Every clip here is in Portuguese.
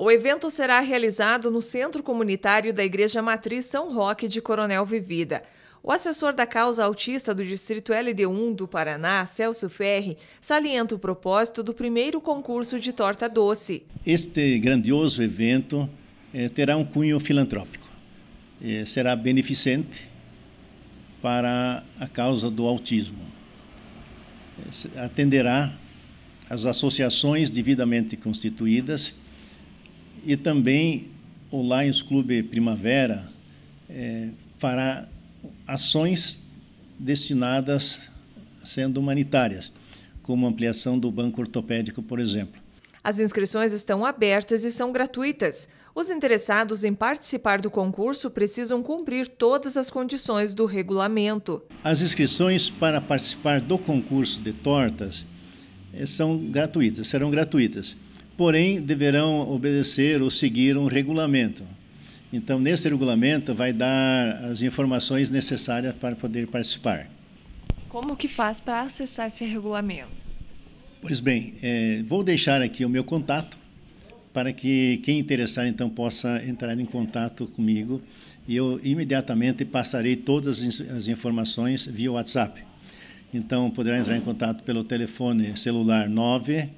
O evento será realizado no Centro Comunitário da Igreja Matriz São Roque de Coronel Vivida. O assessor da causa autista do Distrito LD1 do Paraná, Celso Ferri, salienta o propósito do primeiro concurso de torta doce. Este grandioso evento eh, terá um cunho filantrópico. Eh, será beneficente para a causa do autismo. Eh, atenderá as associações devidamente constituídas e também o Lions Clube Primavera é, fará ações destinadas sendo humanitárias, como ampliação do banco ortopédico, por exemplo. As inscrições estão abertas e são gratuitas. Os interessados em participar do concurso precisam cumprir todas as condições do regulamento. As inscrições para participar do concurso de tortas é, são gratuitas, serão gratuitas porém deverão obedecer ou seguir um regulamento. Então, nesse regulamento vai dar as informações necessárias para poder participar. Como que faz para acessar esse regulamento? Pois bem, é, vou deixar aqui o meu contato para que quem interessar então possa entrar em contato comigo e eu imediatamente passarei todas as informações via WhatsApp. Então poderá entrar em contato pelo telefone celular 9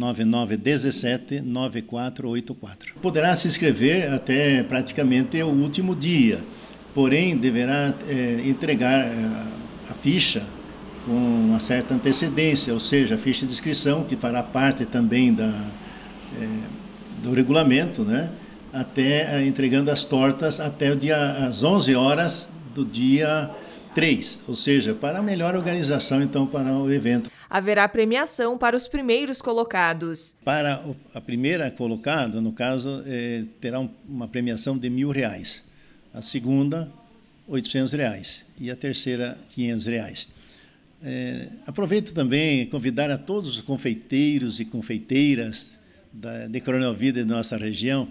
9917-9484. Poderá se inscrever até praticamente o último dia, porém deverá é, entregar eh, a ficha com uma certa antecedência, ou seja, a ficha de inscrição, que fará parte também da, é, do regulamento, né? até entregando as tortas até o dia, às 11 horas do dia três, ou seja, para a melhor organização então para o evento. Haverá premiação para os primeiros colocados. Para a primeira colocada, no caso, é, terá uma premiação de mil reais. A segunda, oitocentos reais. E a terceira, quinhentos reais. É, aproveito também convidar a todos os confeiteiros e confeiteiras da, de e da nossa região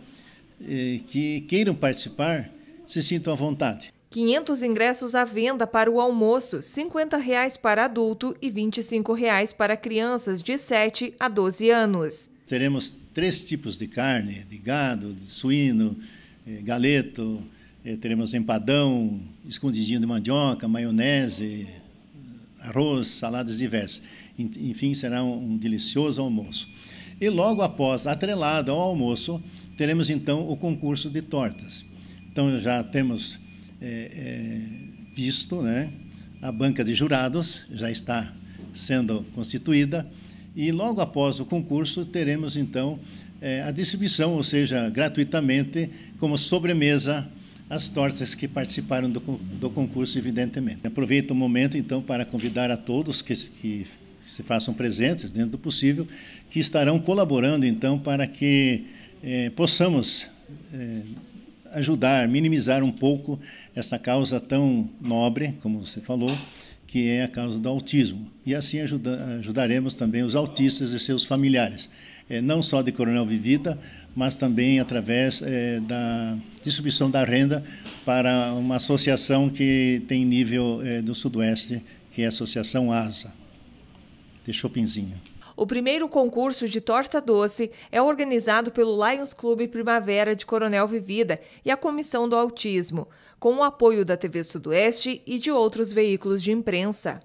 é, que queiram participar, se sintam à vontade. 500 ingressos à venda para o almoço, R$ 50,00 para adulto e R$ 25,00 para crianças de 7 a 12 anos. Teremos três tipos de carne, de gado, de suíno, eh, galeto, eh, teremos empadão, escondidinho de mandioca, maionese, arroz, saladas diversas. Enfim, será um, um delicioso almoço. E logo após, atrelado ao almoço, teremos então o concurso de tortas. Então já temos é, é, visto, né? A banca de jurados já está sendo constituída e logo após o concurso teremos então é, a distribuição, ou seja, gratuitamente, como sobremesa as tortas que participaram do, do concurso, evidentemente. Aproveito o momento, então, para convidar a todos que, que se façam presentes, dentro do possível, que estarão colaborando, então, para que é, possamos ajudar, minimizar um pouco essa causa tão nobre, como você falou, que é a causa do autismo. E assim ajuda, ajudaremos também os autistas e seus familiares, é, não só de Coronel Vivida, mas também através é, da distribuição da renda para uma associação que tem nível é, do Sudoeste, que é a Associação ASA, de Chopinzinho. O primeiro concurso de torta doce é organizado pelo Lions Clube Primavera de Coronel Vivida e a Comissão do Autismo, com o apoio da TV Sudoeste e de outros veículos de imprensa.